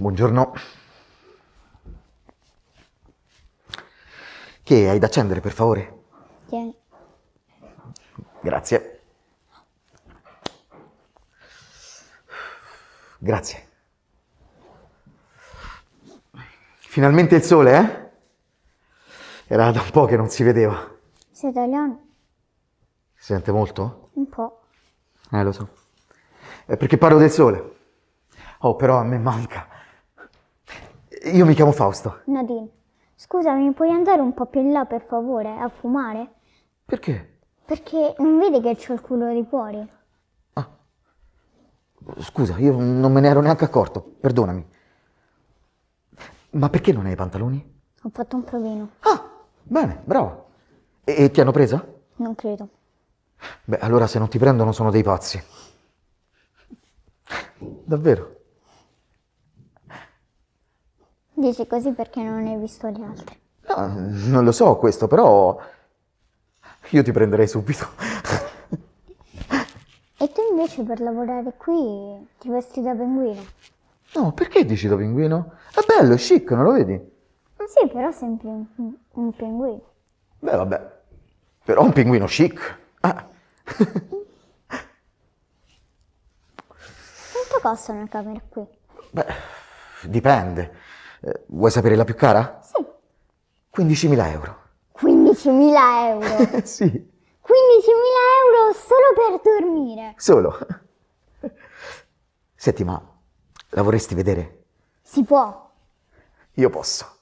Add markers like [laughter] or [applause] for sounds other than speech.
buongiorno, che hai da accendere per favore? Tieni. Grazie. Grazie. Finalmente il sole, eh? Era da un po' che non si vedeva. Sei italiano? Si sente molto? Un po'. Eh, lo so. È eh, perché parlo del sole. Oh, però a me manca. Io mi chiamo Fausto. Nadine, scusami, puoi andare un po' più in là per favore a fumare? Perché? Perché non vedi che c'ho il culo di fuori? Ah. Scusa, io non me ne ero neanche accorto, perdonami. Ma perché non hai i pantaloni? Ho fatto un provino. Ah, bene, bravo. E, e ti hanno presa? Non credo. Beh, allora se non ti prendono sono dei pazzi. Davvero? Dici così perché non hai visto le altre. No, non lo so questo, però io ti prenderei subito. e tu invece per lavorare qui ti vesti da pinguino? No, perché dici da pinguino? È bello, è chic, non lo vedi? Sì, però sempre un, un pinguino. Beh, vabbè, però un pinguino chic. Ah. Quanto costano le camere qui? Beh, dipende. Eh, vuoi sapere la più cara? Sì. 15.000 euro. 15.000 euro? [laughs] sì. 15.000 euro solo per dormire? Solo. Senti, ma la vorresti vedere? Si può. Io posso.